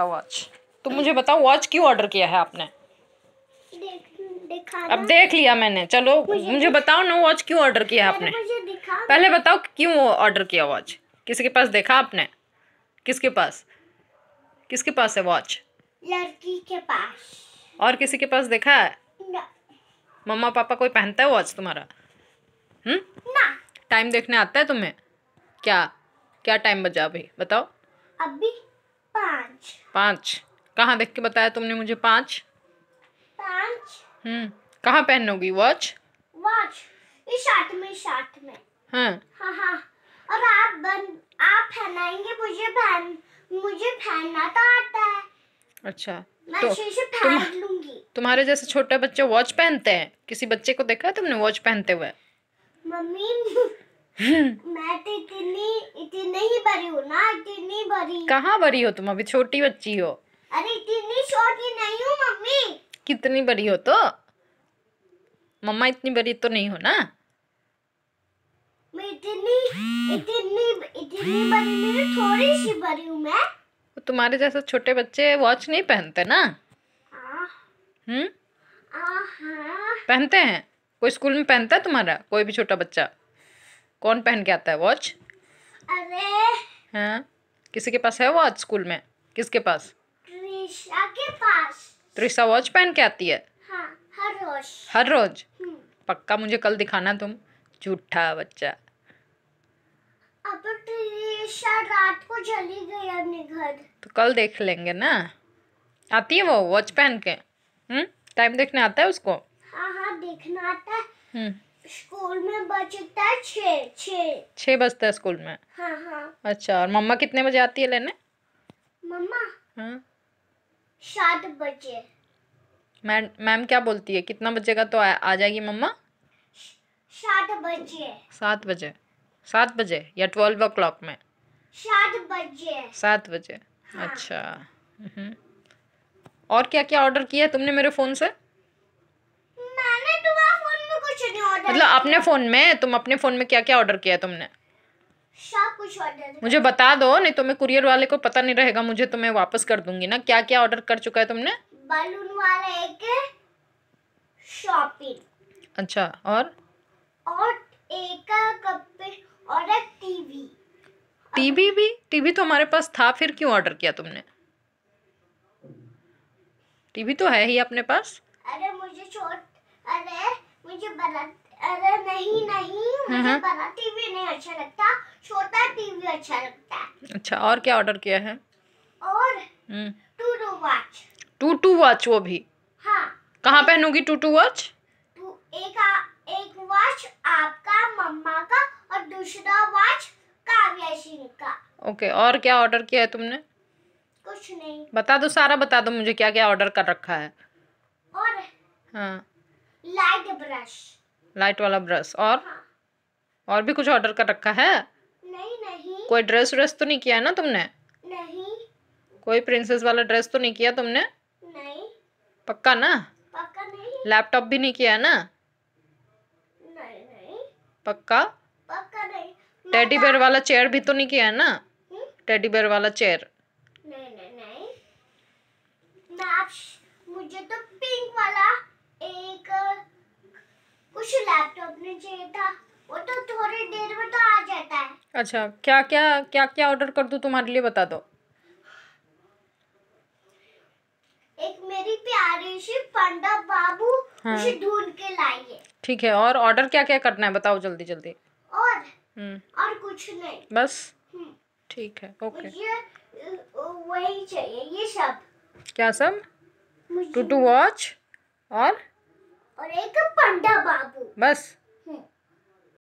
था वॉच तो मुझे बताओ वॉच क्यों ऑर्डर किया है आपने देख, अब देख लिया मैंने चलो मुझे, मुझे बताओ ना वॉच क्यों ऑर्डर किया है आपने पहले बताओ क्यों ऑर्डर किया वॉच किसी के पास देखा आपने किसके पास किसके पास है वॉच लड़की के पास और किसी के पास देखा है मम्मा पापा कोई पहनता है वॉच तुम्हारा हम्म टाइम देखने आता है तुम्हें क्या क्या टाइम बजा अभी बताओ अभी पाँच पाँच कहाँ देख के बताया तुमने मुझे पाँच पाँच हम्म कहाँ पहनोगी वॉच वॉच इस शर्ट में शर्ट में हाँ हाँ हाँ और आप बन आप पहनाएंगे मुझे पहन मुझे पहनना तो आता है अच्छा मैं तो, तुम, लूंगी तुम्हारे जैसे छोटे बच्चे वॉच पहनते हैं किसी बच्चे को देखा है तुमने वॉच पहनते हुए मम्मी मैं तो इतनी ही बड़ी हूँ ना इतनी बड़ी कहाँ बड़ी हो तुम अभी छोटी बच्ची हो अरे इतनी छोटी नहीं हूँ मम्मी कितनी बड़ी हो तो मम्मा इतनी बड़ी तो नहीं हो ना मैं तुम्हारे जैसे छोटे बच्चे वॉच नहीं पहनते ना हाँ। हम्म हाँ, हाँ। पहनते हैं कोई स्कूल में पहनता है तुम्हारा कोई भी छोटा बच्चा कौन पहन के आता है वॉच अरे हाँ किसी के पास है वॉच स्कूल में किसके पास त्रिशा के पास त्रिशा वॉच पहन के आती है हाँ, हर रोज हर रोज हम्म। पक्का मुझे कल दिखाना तुम झूठा बच्चा अब त्रिशा रात को चली गई अपने घर तो कल देख लेंगे ना आती है वो वॉच पहन के हम्म टाइम देखने आता है उसको हाँ हाँ देखना आता है हम्म स्कूल में बजता है छः छः बजता है स्कूल में हाँ हाँ अच्छा और मम्मा कितने बजे आती है लेने मम्मा हाँ सात बजे मैम मैम क्या बोलती है कितना बजेगा तो आ, आ जाएगी मम्मा सात बजे सात बजे सात बजे या ट्वेल्व ओ क्लॉक में सात बजे सात बजे हाँ। अच्छा हम्म। और क्या क्या ऑर्डर किया तुमने मेरे फ़ोन से अपने फ़ोन में तुम अपने फ़ोन में क्या क्या ऑर्डर किया है तुमने कुछ मुझे बता दो नहीं तो मैं कुरियर वाले को पता नहीं रहेगा मुझे तो मैं वापस कर दूंगी ना क्या क्या ऑर्डर कर चुका है तुमने बलून वाले एक शॉपिंग अच्छा और और एक और एक टीवी टीवी भी टीवी तो हमारे पास था फिर क्यों ऑर्डर किया तुमने टीवी तो है ही अपने पास अरे मुझे छोट अरे मुझे बड़ा अरे नहीं नहीं मुझे हाँ, हाँ। बड़ा टीवी नहीं अच्छा लगता छोटा टीवी अच्छा लगता है अच्छा और क्या ऑर्डर किया है और हम्म। Two two watch two two watch वो भी हाँ कहाँ पहनूंगी टू टू वॉच एक आ, एक वॉच आपका मम्मा का और दूसरा वॉच काव्या सिंह का ओके और क्या ऑर्डर किया है तुमने कुछ नहीं बता दो सारा बता दो मुझे क्या क्या ऑर्डर कर रखा है और हाँ लाइट ब्रश लाइट वाला ब्रश और और भी कुछ ऑर्डर कर रखा है नहीं नहीं कोई ड्रेस व्रेस तो नहीं किया है ना तुमने नहीं कोई प्रिंसेस वाला ड्रेस तो नहीं किया तुमने नहीं पक्का ना पक्का नहीं लैपटॉप भी नहीं किया है ना नहीं नहीं पक्का पक्का नहीं टेडी बेयर वाला चेयर भी तो नहीं किया है ना टेडी हम्म? बेयर वाला चेयर नहीं नहीं नहीं मुझे तो पिंक वाला एक तो थोड़ी देर में तो आ जाता है अच्छा क्या क्या क्या क्या ऑर्डर कर दू तुम्हारे लिए बता दो एक मेरी प्यारी सी पंडा बाबू हाँ। उसे ढूंढ के लाइए ठीक है और ऑर्डर क्या क्या करना है बताओ जल्दी जल्दी और हम्म। और कुछ नहीं बस हम्म। ठीक है ओके वही चाहिए ये सब क्या सब टू टू वॉच और और एक पंडा बाबू बस